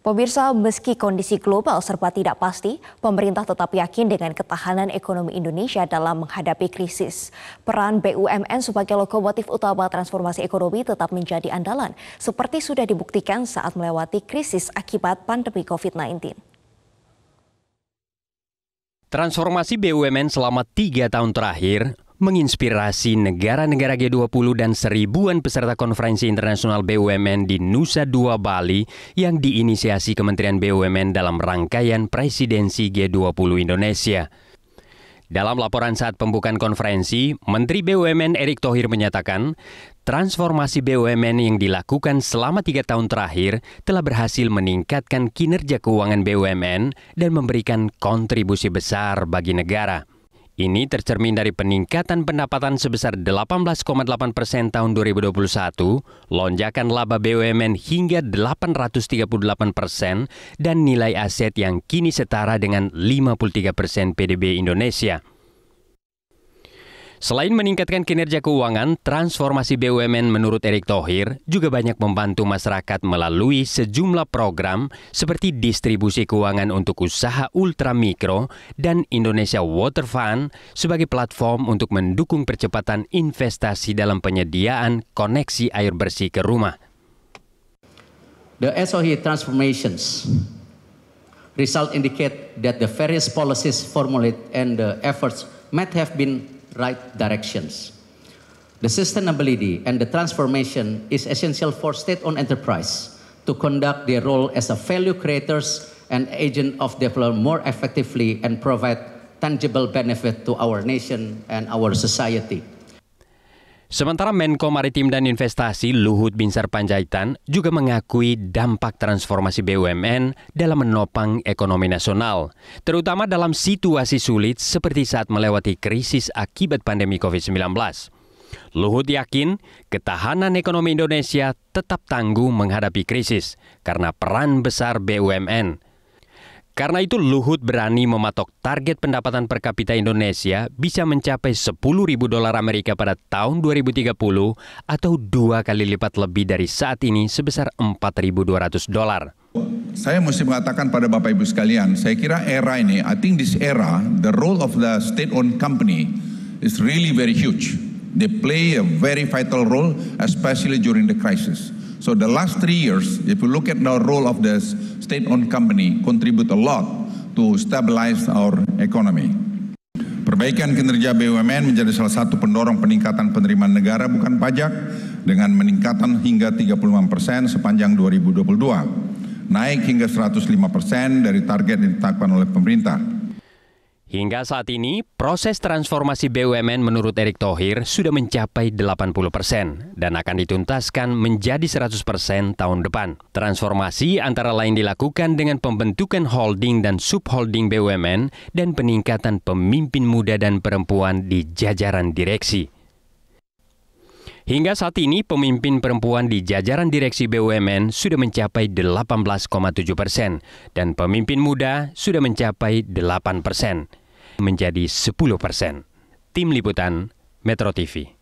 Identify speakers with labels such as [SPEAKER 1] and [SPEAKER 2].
[SPEAKER 1] Pemirsa, meski kondisi global serba tidak pasti, pemerintah tetap yakin dengan ketahanan ekonomi Indonesia dalam menghadapi krisis. Peran BUMN sebagai lokomotif utama transformasi ekonomi tetap menjadi andalan, seperti sudah dibuktikan saat melewati krisis akibat pandemi COVID-19.
[SPEAKER 2] Transformasi BUMN selama tiga tahun terakhir menginspirasi negara-negara G20 dan seribuan peserta konferensi internasional BUMN di Nusa Dua Bali yang diinisiasi Kementerian BUMN dalam rangkaian presidensi G20 Indonesia. Dalam laporan saat pembukaan konferensi, Menteri BUMN Erick Thohir menyatakan, transformasi BUMN yang dilakukan selama tiga tahun terakhir telah berhasil meningkatkan kinerja keuangan BUMN dan memberikan kontribusi besar bagi negara. Ini tercermin dari peningkatan pendapatan sebesar 18,8 persen tahun 2021, lonjakan laba BUMN hingga 838 persen, dan nilai aset yang kini setara dengan 53 persen PDB Indonesia. Selain meningkatkan kinerja keuangan, transformasi BUMN menurut Erick Thohir juga banyak membantu masyarakat melalui sejumlah program seperti distribusi keuangan untuk usaha ultramikro dan Indonesia Water Fund sebagai platform untuk mendukung percepatan investasi dalam penyediaan koneksi air bersih ke rumah.
[SPEAKER 1] The SOE transformations result indicate that the various policies formulated and the efforts might have been right directions. The sustainability and the transformation is essential for state-owned enterprise to conduct their role as a value creators and agent of development more effectively and provide tangible benefit to our nation and our society. Sementara Menko
[SPEAKER 2] Maritim dan Investasi Luhut Binsar Panjaitan juga mengakui dampak transformasi BUMN dalam menopang ekonomi nasional, terutama dalam situasi sulit seperti saat melewati krisis akibat pandemi COVID-19. Luhut yakin ketahanan ekonomi Indonesia tetap tangguh menghadapi krisis karena peran besar BUMN karena itu Luhut berani mematok target pendapatan per kapita Indonesia bisa mencapai 10.000 dolar Amerika pada tahun 2030 atau dua kali lipat lebih dari saat ini sebesar 4.200 dolar.
[SPEAKER 3] Saya mesti mengatakan pada Bapak Ibu sekalian, saya kira era ini, I think this era, the role of the state-owned company is really very huge. They play a very vital role, especially during the crisis. So the last three years, if you look at the role of the state-owned company, contribute a lot to stabilize our economy. Perbaikan kinerja BUMN menjadi salah satu pendorong peningkatan penerimaan negara bukan pajak dengan meningkatan hingga 35 persen sepanjang 2022, naik hingga 105 persen dari target yang ditetapkan oleh pemerintah.
[SPEAKER 2] Hingga saat ini, proses transformasi BUMN menurut Erick Thohir sudah mencapai 80 persen dan akan dituntaskan menjadi 100 persen tahun depan. Transformasi antara lain dilakukan dengan pembentukan holding dan subholding BUMN dan peningkatan pemimpin muda dan perempuan di jajaran direksi. Hingga saat ini, pemimpin perempuan di jajaran direksi BUMN sudah mencapai 18,7 persen dan pemimpin muda sudah mencapai 8 persen menjadi 10 persen. Tim Liputan Metro TV